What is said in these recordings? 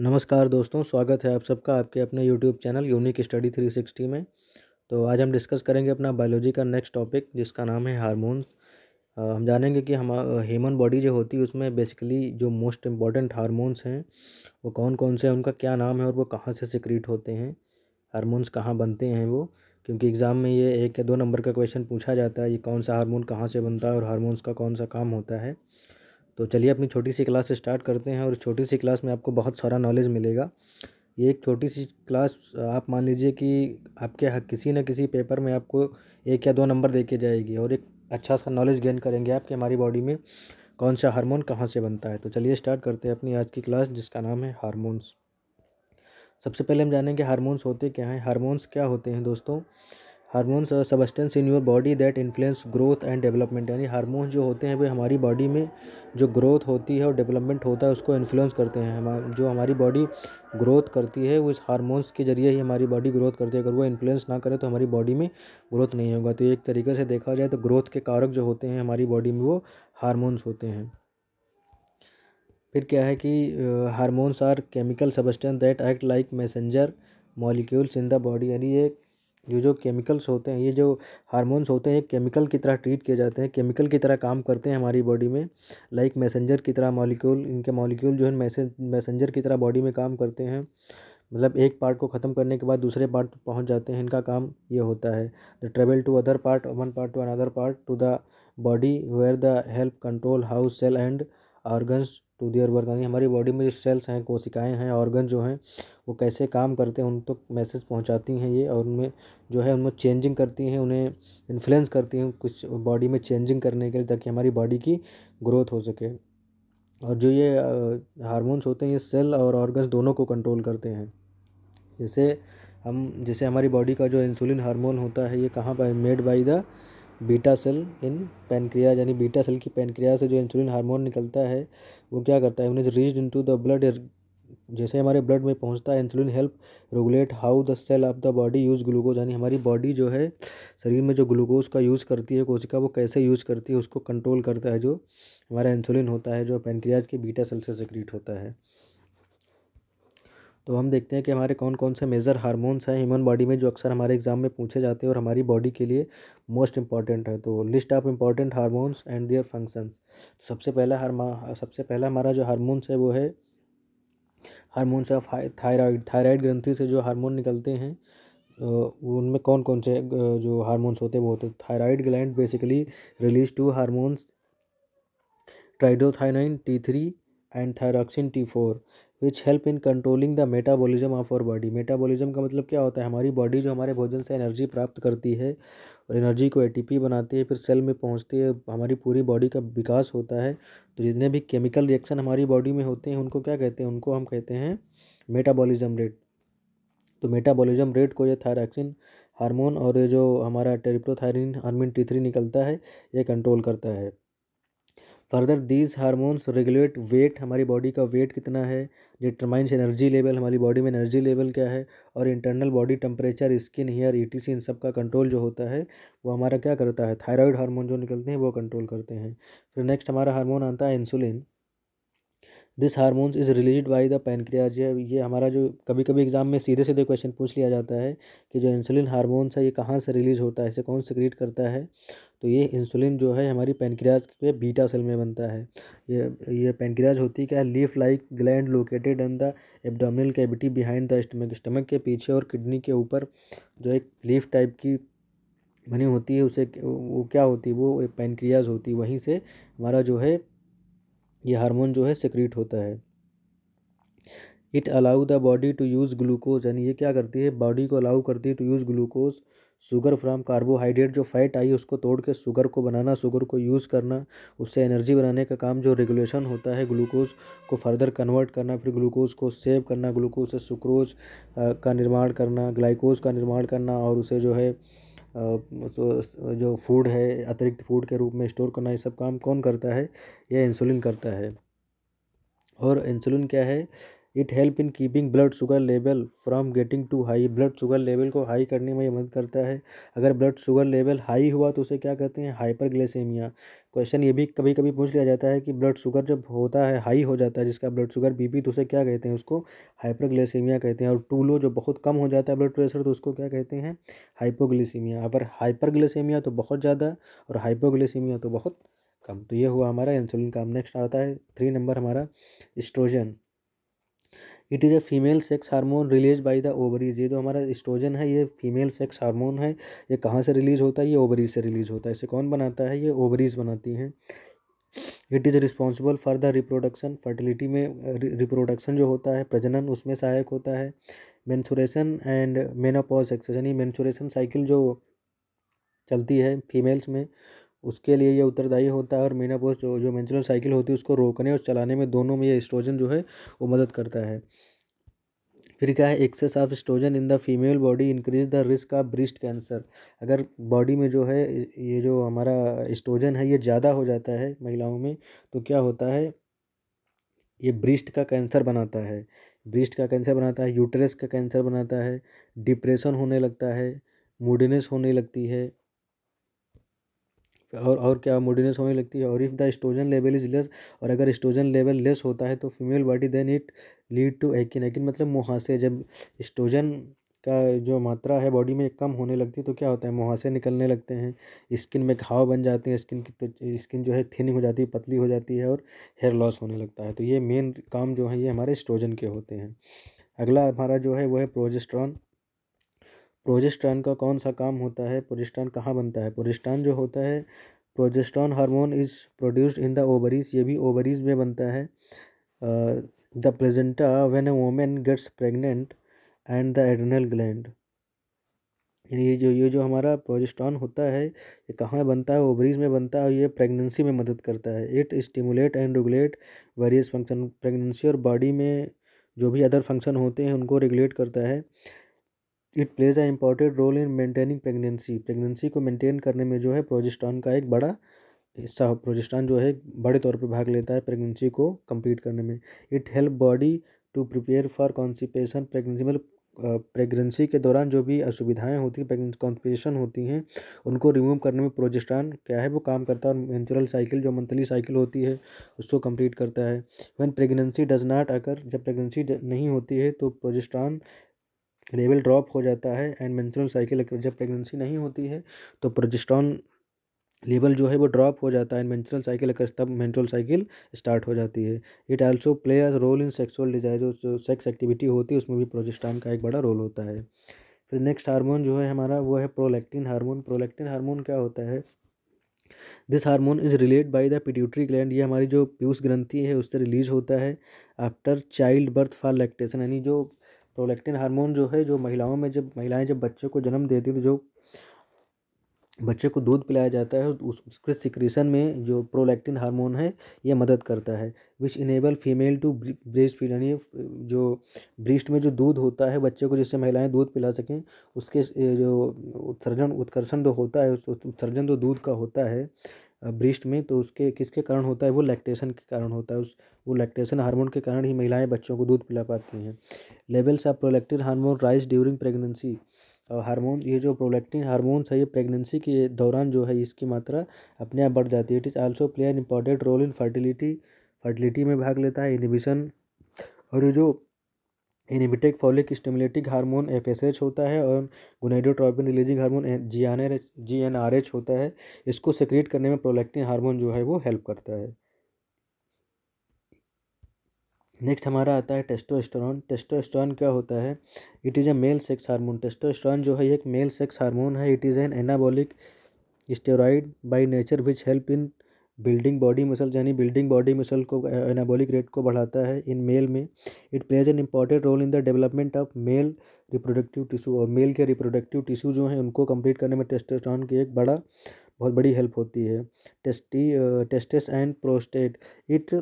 नमस्कार दोस्तों स्वागत है आप सबका आपके अपने यूट्यूब चैनल यूनिक स्टडी 360 में तो आज हम डिस्कस करेंगे अपना बायोलॉजी का नेक्स्ट टॉपिक जिसका नाम है हारमोन्स हम जानेंगे कि हम ह्यूमन बॉडी जो होती है उसमें बेसिकली जो मोस्ट इम्पॉर्टेंट हारमोन्स हैं वो कौन कौन से हैं उनका क्या नाम है और वो कहाँ से सिक्रीट होते हैं हारमोन्स कहाँ बनते हैं वो क्योंकि एग्ज़ाम में ये एक या दो नंबर का क्वेश्चन पूछा जाता है ये कौन सा हारमोन कहाँ से बनता है और हारमोन्स का कौन सा काम होता है तो चलिए अपनी छोटी सी क्लास स्टार्ट करते हैं और छोटी सी क्लास में आपको बहुत सारा नॉलेज मिलेगा ये एक छोटी सी क्लास आप मान लीजिए कि आपके किसी न किसी पेपर में आपको एक या दो नंबर दे के जाएगी और एक अच्छा सा नॉलेज गेन करेंगे आप कि हमारी बॉडी में कौन सा हार्मोन कहाँ से बनता है तो चलिए स्टार्ट करते हैं अपनी आज की क्लास जिसका नाम है हारमोन्स सबसे पहले हम जानेंगे हारमोन्स होते क्या हैं हारमोन्स क्या होते हैं दोस्तों hormones substance in your body that influence growth and development यानी हारमोन्स जो होते हैं वे हमारी बॉडी में जो ग्रोथ होती है और डेवलपमेंट होता है उसको इन्फ्लुएंस करते हैं हम जो हमारी बॉडी ग्रोथ करती है उस हारमोन्स के जरिए ही हमारी बॉडी ग्रोथ करती है अगर वो इन्फ्लुएंस ना करे तो हमारी बॉडी में ग्रोथ नहीं होगा तो एक तरीके से देखा जाए तो ग्रोथ के कारक जो होते हैं हमारी बॉडी में वो हारमोन्स होते हैं फिर क्या है कि hormones are chemical substance that act like messenger molecules in the body यानी ये ये जो केमिकल्स होते हैं ये जो हार्मोन्स होते हैं केमिकल की तरह ट्रीट किए जाते हैं केमिकल की तरह काम करते हैं हमारी बॉडी में लाइक मैसेंजर की तरह मॉलिक्यूल इनके मॉलिक्यूल जो है मैसेंजर की तरह बॉडी में काम करते हैं मतलब एक पार्ट को ख़त्म करने के बाद दूसरे पार्ट पर पहुँच जाते हैं इनका काम ये होता है the travel to other part one part to another part to the body where the help control house cell and organs to their work यानी हमारी बॉडी में जो सेल्स हैं कोशिकाएं हैं ऑर्गन जो हैं वो कैसे काम करते हैं उन तक तो मैसेज पहुंचाती हैं ये और उनमें जो है उनमें चेंजिंग करती हैं उन्हें इन्फ्लुएंस करती हैं कुछ बॉडी में चेंजिंग करने के लिए ताकि हमारी बॉडी की ग्रोथ हो सके और जो ये हारमोन्स होते हैं ये सेल और ऑर्गन्स दोनों को कंट्रोल करते हैं जैसे हम जैसे हमारी बॉडी का जो इंसुलिन हार्मोन होता है ये कहाँ पर made by the beta cell in pancreas यानी बीटा सेल की पेनक्रिया से जो इंसुलिन हार्मोन निकलता है वो क्या करता है is released into the blood जैसे हमारे ब्लड में पहुंचता है insulin help regulate how the cell of the body use glucose यानी हमारी बॉडी जो है शरीर में जो ग्लूकोज का यूज़ करती है कोशिका वो कैसे यूज़ करती है उसको कंट्रोल करता है जो हमारा इंसुलिन होता है जो पेनक्रियाज के बीटा सेल से सिक्रीट होता है तो हम देखते हैं कि हमारे कौन कौन से मेज़र हार्मोन्स हैं ह्यूमन बॉडी में जो अक्सर हमारे एग्ज़ाम में पूछे जाते हैं और हमारी बॉडी के लिए मोस्ट इंपॉर्टेंट है तो list of important hormones and their functions तो सबसे पहला हार्मा सबसे पहला हमारा जो हार्मोन्स है वो है हारमोन्स ऑफ थायराइड थायराइड ग्रंथि से जो हारमोन निकलते हैं उनमें कौन कौन से जो हारमोन्स होते हैं वो होते हैं thyroid gland basically release two hormones triiodothyronine T three and thyroxine T four which help in controlling the metabolism of our body metabolism का मतलब क्या होता है हमारी बॉडी जो हमारे भोजन से एनर्जी प्राप्त करती है और एनर्जी को एटीपी बनाती है फिर सेल में पहुंचती है हमारी पूरी बॉडी का विकास होता है तो जितने भी केमिकल रिएक्शन हमारी बॉडी में होते हैं उनको क्या कहते हैं उनको हम कहते हैं मेटाबॉलिज्म रेट तो मेटाबॉलिज्म रेट को ये थायरॉक्सिन हार्मोन और ये जो हमारा टेरिप्लोथायरिन हार्मिन टी थ्री निकलता है ये कंट्रोल करता है further these hormones regulate weight हमारी बॉडी का वेट कितना है डिटरमाइंस एनर्जी लेवल हमारी बॉडी में एनर्जी लेवल क्या है और internal body temperature skin hair etc इन सब का कंट्रोल जो होता है वो हमारा क्या करता है थायराइड हार्मोन जो निकलते हैं वो कंट्रोल करते हैं फिर नेक्स्ट हमारा हारमोन आता है insulin this hormones is release by the pancreas ये हमारा जो कभी कभी एग्जाम में सीधे सीधे क्वेश्चन पूछ लिया जाता है कि जो इंसुलिन हारमोन्स है ये कहाँ से रिलीज़ होता है इसे कौन सिक्रीट करता है तो ये इंसुलिन जो है हमारी पेनक्रियाज के बीटा सेल में बनता है ये ये पेनक्रियाज होती क्या है leaf like gland located in the abdominal cavity behind the stomach stomach के पीछे और किडनी के ऊपर जो एक लीफ टाइप की बनी होती है उसे वो क्या होती है वो पेनक्रियाज होती है वहीं से हमारा जो है ये हार्मोन जो है सिक्रीट होता है it allow the body to use glucose यानी ये क्या करती है बॉडी को अलाउ करती है to use glucose sugar from carbohydrate जो फैट आई उसको तोड़ के शुगर को बनाना शुगर को यूज़ करना उससे एनर्जी बनाने का काम जो रेगुलेशन होता है ग्लूकोज को फर्दर कन्वर्ट करना फिर ग्लूकोज को सेव करना ग्लूकोज से सुक्रोज का निर्माण करना ग्लाइकोज का निर्माण करना और उसे जो है जो फूड है अतिरिक्त फूड के रूप में स्टोर करना ये सब काम कौन करता है यह इंसुलिन करता है और इंसुलिन क्या है it help in keeping blood sugar level from getting too high blood sugar level को हाई करने में मदद करता है अगर ब्लड शुगर लेवल हाई हुआ तो उसे क्या कहते हैं हाइपर ग्लेसेमिया क्वेश्चन ये भी कभी कभी पूछ लिया जाता है कि ब्लड शुगर जब होता है हाई हो जाता है जिसका ब्लड शुगर बीपी तो उसे क्या कहते हैं उसको हाइपर ग्लेसेमिया कहते हैं और टू लो जो बहुत कम हो जाता है ब्लड प्रेशर तो उसको क्या कहते हैं हाइपोग्लिसीमिया अगर हाइपर ग्लेसेमिया तो बहुत ज़्यादा और हाइपोग्लिसीमिया तो बहुत कम तो ये हुआ हमारा इंसुलिन का नेक्स्ट आता है थ्री नंबर हमारा estrogen it is a female sex hormone release by the ovaries ये जो तो हमारा स्ट्रोजन है ये फीमेल सेक्स हार्मोन है ये कहाँ से रिलीज होता है ये ओवरीज से रिलीज होता है इसे कौन बनाता है ये ओवरीज बनाती हैं it is responsible for the reproduction fertility में रिप्रोडक्शन जो होता है प्रजनन उसमें सहायक होता है मैंथुरेशन एंड मेनापोज एक्सेस यानी मैंथुरेशन साइकिल जो चलती है फीमेल्स में उसके लिए ये उत्तरदायी होता है और मीनापोस्ट जो जो मेंचुरल साइकिल होती है उसको रोकने और चलाने में दोनों में ये स्ट्रोजन जो है वो मदद करता है फिर क्या है excess of estrogen in the female body increase the risk of breast cancer अगर बॉडी में जो है ये जो हमारा स्ट्रोजन है ये ज़्यादा हो जाता है महिलाओं में तो क्या होता है ये ब्रिस्ट का कैंसर बनाता है ब्रिस्ट का कैंसर बनाता है यूटरस का कैंसर बनाता है डिप्रेशन होने लगता है मूडनेस होने लगती है और और क्या मोडिनेस होने लगती है और if the estrogen level is less और अगर एस्ट्रोजन लेवल लेस होता है तो female body then it lead to acne acne मतलब मुहासे जब एस्ट्रोजन का जो मात्रा है बॉडी में कम होने लगती है तो क्या होता है मुहासे निकलने लगते हैं स्किन में घाव बन जाते हैं स्किन की तो स्किन जो है थिन हो जाती है पतली हो जाती है और हेयर लॉस होने लगता है तो ये मेन काम जो है ये हमारे स्टोजन के होते हैं अगला हमारा जो है वो है प्रोजेस्ट्रॉन प्रोजेस्ट्रॉन का कौन सा काम होता है प्रोजेस्ट्रॉन कहाँ बनता है प्रोजेस्ट्रॉन जो होता है progesterone hormone is produced in the ovaries ये भी ओवरीज में बनता है the placenta when a women gets pregnant and the adrenal gland ये जो ये जो हमारा प्रोजेस्ट्रॉन होता है ये कहाँ बनता है ओवरीज में बनता है और ये प्रेगनेंसी में मदद करता है it stimulate and regulate various function pregnancy और बॉडी में जो भी अदर फंक्शन होते हैं उनको रेगुलेट करता है it plays a important role in maintaining pregnancy pregnancy को मेंटेन करने में जो है प्रोजेस्ट्रॉन का एक बड़ा हिस्सा प्रोजिस्टान जो है बड़े तौर पे भाग लेता है प्रेगनेंसी को कंप्लीट करने में it help body to prepare for conception pregnancy मतलब प्रेगनेंसी के दौरान जो भी असुविधाएं होती हैं कॉन्सिपेशन होती हैं उनको रिमूव करने में प्रोजेस्ट्रान क्या है वो काम करता है और मेंचुरल साइकिल जो मंथली साइकिल होती है उसको कंप्लीट करता है वन प्रेगनेंसी डज नॉट अगर जब प्रेगनेंसी नहीं होती है तो प्रोजेस्ट्रान लेवल ड्रॉप हो जाता है एंड मेंस्ट्रुअल साइकिल जब प्रेगनेंसी नहीं होती है तो प्रोजेस्ट्रॉन लेवल जो है वो ड्रॉप हो जाता है एंड मेंस्ट्रुअल साइकिल अगर तब मेंस्ट्रुअल साइकिल स्टार्ट हो जाती है it also play a role in sexual desire जो, सेक्स एक्टिविटी होती है उसमें भी प्रोजेस्ट्रॉन का एक बड़ा रोल होता है फिर नेक्स्ट हार्मोन जो है हमारा वो है प्रोलैक्टिन हार्मोन प्रोलैक्टिन हार्मोन क्या होता है this hormone is relate by the pituitary gland ये हमारी जो पीयूष ग्रंथि है उससे रिलीज होता है after child birth for lactation यानी जो प्रोलैक्टिन तो हार्मोन जो है जो महिलाओं में जब महिलाएं जब बच्चे को जन्म देती तो जो बच्चे को दूध पिलाया जाता है उस उसके सिक्रेशन में जो प्रोलैक्टिन हार्मोन है ये मदद करता है which enable female to breast feed यानी जो ब्रेस्ट में जो दूध होता है बच्चे को जिससे महिलाएं दूध पिला सकें उसके जो उत्सर्जन उत्कर्षण जो होता है उस उत्सर्जन जो दूध का होता है ब्रिस्ट में तो उसके किसके कारण होता है वो लैक्टेशन के कारण होता है उस वो लैक्टेशन हार्मोन के कारण ही महिलाएं बच्चों को दूध पिला पाती हैं levels of prolactin hormone rise during pregnancy और हार्मोन ये जो प्रोलैक्टिन हार्मोन्स है ये प्रेगनेंसी के दौरान जो है इसकी मात्रा अपने आप बढ़ जाती है it is also play an important role in fertility fertility में भाग लेता है इनिबिशन और ये जो inhibit follicle stimulating hormone F S H होता है और gonadotropin releasing hormone G N R G N R H होता है इसको सेक्रेट करने में प्रोलैक्टिन हार्मोन जो है वो हेल्प करता है नेक्स्ट हमारा आता है टेस्टोस्टेरोन टेस्टोस्टेरोन क्या होता है it is a male sex hormone testosterone जो है एक मेल सेक्स हार्मोन है it is an anabolic steroid by nature which help in building body muscle यानी बिल्डिंग बॉडी मसल को एनाबॉलिक रेट को बढ़ाता है इन मेल में it plays an important role in the development of male reproductive tissue और male के reproductive tissue जो हैं उनको कंप्लीट करने में टेस्टोस्टेरोन की एक बड़ा बहुत बड़ी हेल्प होती है testes testes and prostate it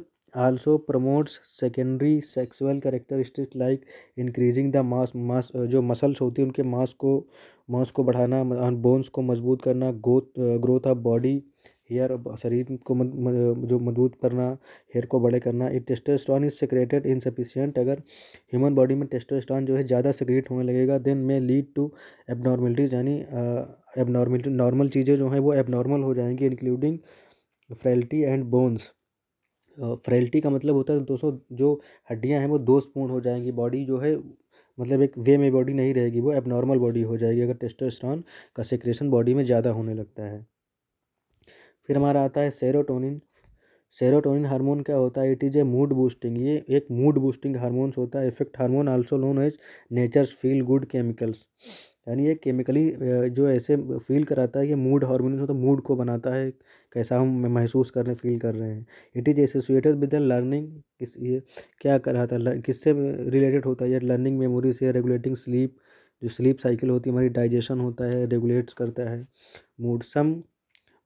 also promotes secondary sexual characteristic like increasing the mass mass जो मसल्स होती हैं उनके मास को मास को बढ़ाना बोन्स को मजबूत करना growth growth of body hair शरीर को जो मजबूत करना हेयर को बड़े करना एक टेस्टोस्टॉन इज सेक्रेटेड इनसफिशियंट अगर ह्यूमन बॉडी में टेस्टोस्टॉन जो है ज़्यादा सेक्रेट होने लगेगा देन में लीड टू एबनॉर्मलिटीज़ यानी एबनॉर्मलिटी नॉर्मल चीज़ें जो हैं वो एबनॉर्मल हो जाएंगी including frailty and bones frailty का मतलब होता है दोस्तों जो हड्डियाँ हैं वो दोषपूर्ण हो जाएंगी बॉडी जो है मतलब एक वे में बॉडी नहीं रहेगी वो एबनॉर्मल बॉडी हो जाएगी अगर टेस्टोस्टेरॉन का सेक्रेशन बॉडी में ज़्यादा होने लगता है फिर हमारा आता है सेरोटोनिन सेरोटोनिन हार्मोन क्या होता है it is a mood boosting ये एक मूड बूस्टिंग हार्मोन्स होता है effect hormone also known as nature's feel good chemicals यानी ये केमिकली जो ऐसे फील कराता है ये मूड हार्मोन होता है मूड को बनाता है कैसा हम महसूस कर रहे फील कर रहे हैं it is associated with the learning किस ये क्या कर रहा था किससे रिलेटेड होता है ये लर्निंग मेमोरी से रेगुलेटिंग स्लीप जो स्लीप साइकिल होती है हमारी डाइजेशन होता है रेगुलेट्स करता है मूड सम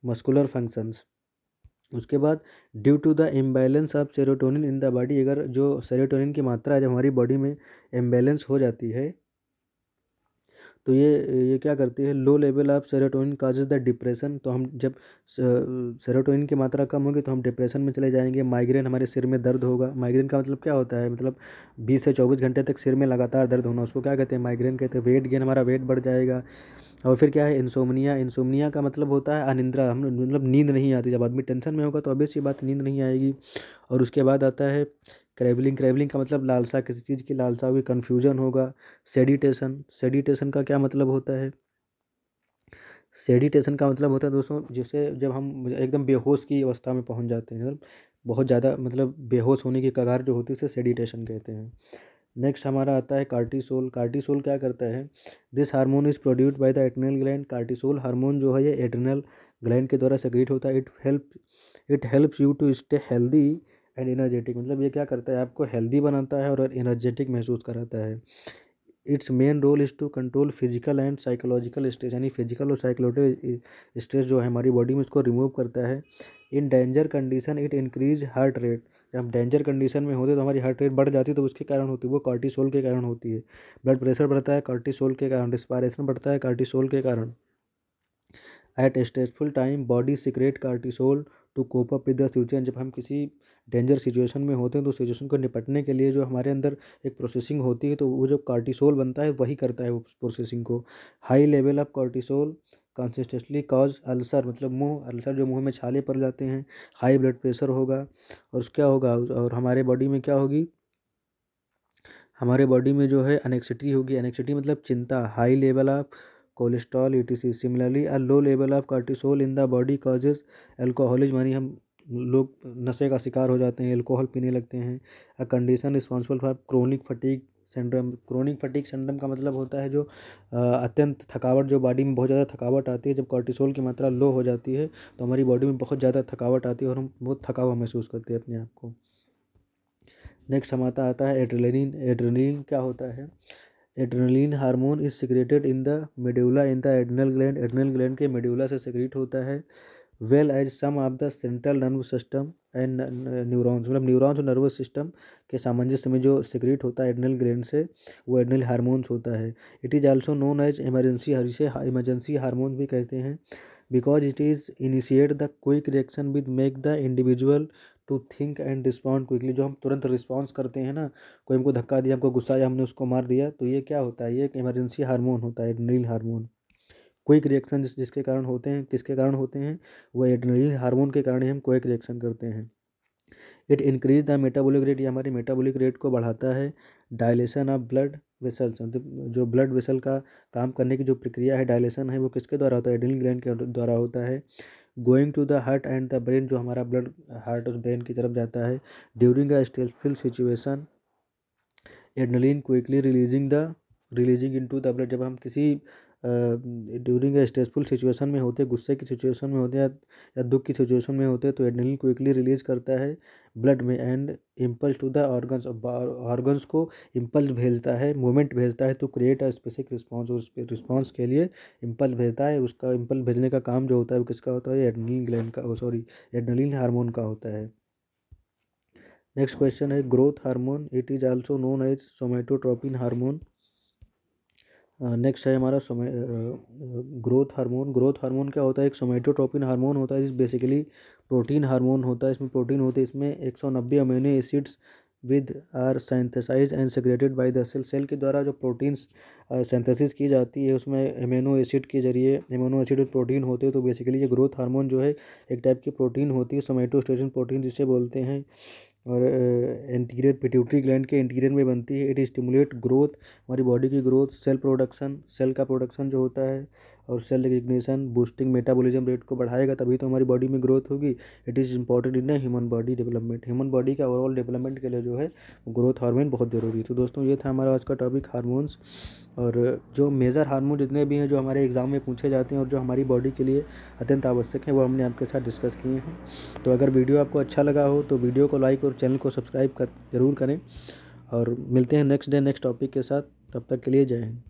मस्कुलर फंक्शंस उसके बाद due to the imbalance of serotonin in the body अगर जो सेरोटोनिन की मात्रा है जब हमारी बॉडी में इम्बैलेंस हो जाती है तो ये ये क्या करती है low level of serotonin causes the depression तो हम जब सेरोटोनिन की मात्रा कम होगी तो हम डिप्रेशन में चले जाएंगे माइग्रेन हमारे सिर में दर्द होगा माइग्रेन का मतलब क्या होता है मतलब बीस से चौबीस घंटे तक सिर में लगातार दर्द होना उसको क्या कहते हैं माइग्रेन कहते हैं वेट गेन हमारा वेट बढ़ जाएगा और फिर क्या है इंसोमनिया इंसोमनिया का मतलब होता है अनिंद्रा हम मतलब नींद नहीं आती जब आदमी टेंशन में होगा तो अभी ये बात नींद नहीं आएगी और उसके बाद आता है क्रेवलिंग क्रेवलिंग का मतलब लालसा किसी चीज़ की लालसा होगी कन्फ्यूजन होगा सेडिटेशन सेडिटेशन का क्या मतलब होता है सेडिटेशन का मतलब होता है दोस्तों जैसे जब हम एकदम बेहोश की अवस्था में पहुंच जाते हैं मतलब बहुत ज़्यादा मतलब बेहोश होने की कगार जो होती है उसे सेडिटेशन कहते हैं नेक्स्ट हमारा आता है कार्टिसोल कार्टिसोल क्या करता है this hormone is produced by the adrenal gland cortisol hormone जो है ये एड्रेनल ग्लैंड के द्वारा सेक्रेट होता है it help it helps you to stay healthy and energetic मतलब ये क्या करता है आपको हेल्दी बनाता है और एनर्जेटिक महसूस कराता है its main role is to control physical and psychological stress यानी फिजिकल और साइकोलॉजिकल स्ट्रेस जो है हमारी बॉडी में उसको रिमूव करता है in danger condition it increase heart rate जब हम डेंजर कंडीशन में होते तो हमारी हार्ट रेट बढ़ जाती है तो उसके कारण होती है वो कार्टिसोल के कारण होती है ब्लड प्रेशर बढ़ता है कार्टिसोल के कारण रिस्पायरेशन बढ़ता है कार्टिसोल के कारण at stressful time body secrete cortisol to cope up with the situation जब हम किसी डेंजर सिचुएशन में होते हैं तो सिचुएशन को निपटने के लिए जो हमारे अंदर एक प्रोसेसिंग होती है तो वो जो कार्टिसोल बनता है वही करता है उस प्रोसेसिंग को high level of cortisol consistently cause ulcer मतलब मुंह अल्सर जो मुंह में छाले पड़ जाते हैं हाई ब्लड प्रेशर होगा और क्या होगा और हमारे बॉडी में क्या होगी हमारे बॉडी में जो है अनेक्सिटी होगी अनेक्सिटी मतलब चिंता high level of cholesterol E T C similarly a low level of cortisol in the body causes alcoholism मानी हम लोग नशे का शिकार हो जाते हैं एल्कोहल पीने लगते हैं a condition responsible for chronic fatigue syndrome chronic fatigue syndrome का मतलब होता है जो अत्यंत थकावट जो बॉडी में बहुत ज़्यादा थकावट आती है जब कॉर्टिसोल की मात्रा लो हो जाती है तो हमारी बॉडी में बहुत ज़्यादा थकावट आती है और हम बहुत थका हुआ महसूस करते हैं अपने आप को नेक्स्ट हमारा आता है एड्रेलिन एड्रेलिन क्या होता है adrenaline hormone is secreted in the medulla in the adrenal gland adrenal gland के मेड्यूला से सिक्रेट होता है well as some of the central nerve system and neurons मतलब न्यूरॉन्स और नर्वस सिस्टम के सामंजस्य में जो सिक्रेट होता है एडनल ग्रेन से वो एडनल हारमोन्स होता है it is also known as emergency इसे इमरजेंसी हारमोन्स भी कहते हैं because it is initiate the quick reaction with make the individual to think and respond quickly जो हम तुरंत रिस्पॉन्स करते हैं ना कोई हमको धक्का दिया हमको गुस्सा दिया हमने उसको मार दिया तो ये क्या होता है ये एक इमरजेंसी हारमोन होता है एडनल हारमोन क्विक रिएक्शन जिस जिसके कारण होते हैं किसके कारण होते हैं वो एड्रेनलिन हार्मोन के कारण ही हम क्विक रिएक्शन करते हैं it increase the metabolic rate ये हमारी मेटाबॉलिक रेट को बढ़ाता है डायलेशन ऑफ ब्लड वेसल्स जो ब्लड वेसल का काम करने की जो प्रक्रिया है डायलेशन है वो किसके द्वारा होता है एडिल ग्रेन के द्वारा होता है going to the heart and the brain जो हमारा ब्लड हार्ट और ब्रेन की तरफ जाता है during a stressful situation adrenaline quickly releasing the releasing into the blood जब हम किसी ड्यूरिंग ए स्ट्रेसफुल सिचुएशन में होते गुस्से की सिचुएशन में होते या दुख की सिचुएशन में होते तो एड्रेनलिन क्विकली रिलीज करता है ब्लड में and impulse to the organs organs को इम्पल्स भेजता है मूवमेंट भेजता है to create a specific response और रिस्पॉन्स के लिए इम्पल्स भेजता है उसका इम्पल्स भेजने का काम जो होता है वो किसका होता है एडनिल ग्लैंड का सॉरी एड्रेनलिन हारमोन का होता है नेक्स्ट क्वेश्चन है growth hormone it is also known as somatotropin hormone next है हमारा सोमे ग्रोथ हार्मोन ग्रोथ हार्मोन क्या होता है एक सोमेटोटोपिन हार्मोन होता है जिस बेसिकली प्रोटीन हार्मोन होता है इसमें प्रोटीन होती है इसमें एक सौ नब्बे amino acids with are synthesize and secreted by the cell cell के द्वारा जो प्रोटीन्स सेंथेसिस की जाती है उसमें अमेनो एसिड के जरिए अमेनो एसिड और प्रोटीन होते हैं तो बेसिकली ये ग्रोथ हार्मोन जो है एक टाइप की प्रोटीन होती है सोमेटोस्टेशन प्रोटीन जिसे बोलते हैं और इंटीरियर पिट्यूटरी ग्लैंड के इंटीरियर में बनती है इट स्टिमुलेट ग्रोथ हमारी बॉडी की ग्रोथ सेल प्रोडक्शन सेल का प्रोडक्शन जो होता है और cell recognition boosting metabolism rate को बढ़ाएगा तभी तो हमारी बॉडी में ग्रोथ होगी it is important in human body development human body का ओवरऑल डेवलपमेंट के लिए जो है ग्रोथ हार्मोन बहुत ज़रूरी है तो दोस्तों ये था हमारा आज का टॉपिक हारमोन्स और जो मेजर हारमोन जितने भी हैं जो हमारे एग्ज़ाम में पूछे जाते हैं और जो हमारी बॉडी के लिए अत्यंत आवश्यक है वो हमने आपके साथ डिस्कस किए हैं तो अगर वीडियो आपको अच्छा लगा हो तो वीडियो को लाइक और चैनल को सब्सक्राइब कर ज़रूर करें और मिलते हैं नेक्स्ट डे नेक्स्ट टॉपिक के साथ तब तक के लिए जय हिंद